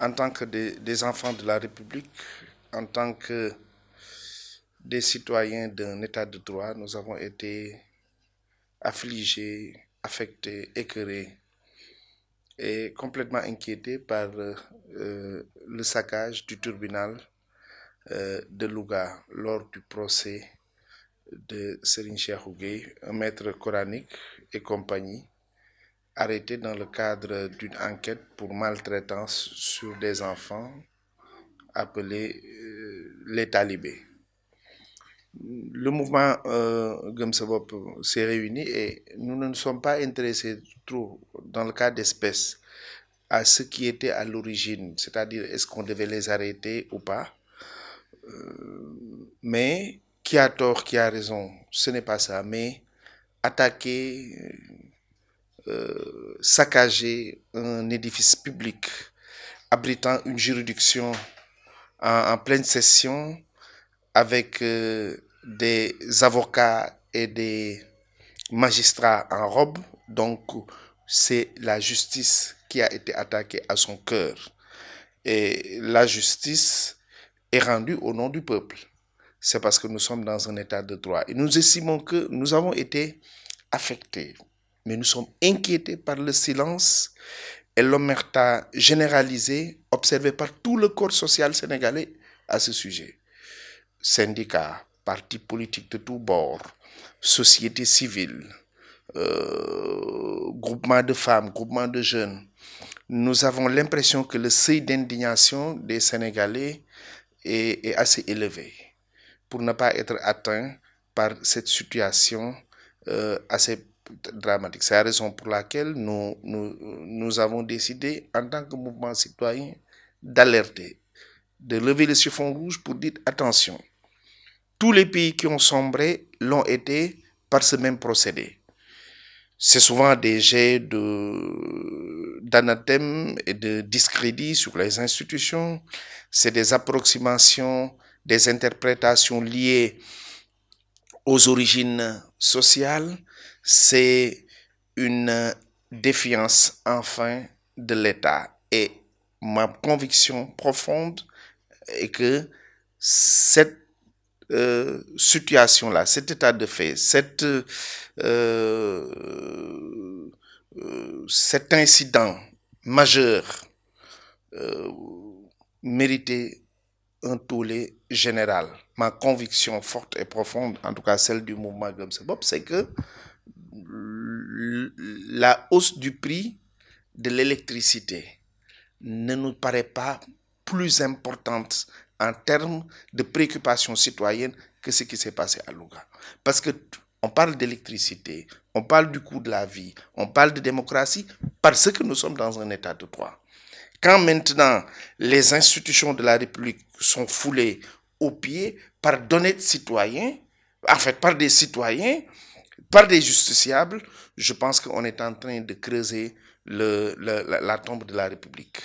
en tant que des, enfants de la République, en tant que des citoyens d'un État de droit, nous avons été affligés, affectés, écœurés et complètement inquiétés par euh, le saccage du tribunal euh, de Louga lors du procès de Sérin Chiahougué, un maître coranique et compagnie, arrêté dans le cadre d'une enquête pour maltraitance sur des enfants appelés euh, les talibés. Le mouvement euh, Gumsabop s'est réuni et nous ne nous sommes pas intéressés trop, dans le cas d'espèce à ce qui était à l'origine, c'est-à-dire est-ce qu'on devait les arrêter ou pas. Euh, mais qui a tort, qui a raison, ce n'est pas ça. Mais attaquer euh, euh, saccager un édifice public abritant une juridiction en, pleine session avec euh, des avocats et des magistrats en robe. Donc, c'est la justice qui a été attaquée à son cœur. Et la justice est rendue au nom du peuple. C'est parce que nous sommes dans un état de droit. Et nous estimons que nous avons été affectés mais nous sommes inquiétés par le silence et l'omerta généralisée observée par tout le corps social sénégalais à ce sujet. Syndicats, partis politiques de tous bords, sociétés civiles, euh, groupements de femmes, groupements de jeunes, nous avons l'impression que le seuil d'indignation des Sénégalais est, assez élevé pour ne pas être atteint par cette situation euh, assez dramatique. C'est la raison pour laquelle nous, nous, nous avons décidé, en tant que mouvement citoyen, d'alerter, de lever le chiffon rouge pour dire attention. Tous les pays qui ont sombré l'ont été par ce même procédé. C'est souvent des jets d'anathème et de discrédit sur les institutions. C'est des approximations, des interprétations liées aux origines sociales, c'est une défiance enfin de l'État. Et ma conviction profonde est que cette euh, situation-là, cet état de fait, cette, euh, euh, cet incident majeur méritait un tollé général. Ma conviction forte et profonde, en tout cas celle du mouvement Gumse c'est que la hausse du prix de l'électricité ne nous paraît pas plus importante en termes de préoccupations citoyenne que ce qui s'est passé à Louga. Parce que on parle d'électricité, on parle du coût de la vie, on parle de démocratie parce que nous sommes dans un état de droit. Quand maintenant les institutions de la République sont foulées au pied par d'honnêtes citoyens, en fait par des citoyens, par des justiciables, je pense qu'on est en train de creuser la tombe de la République.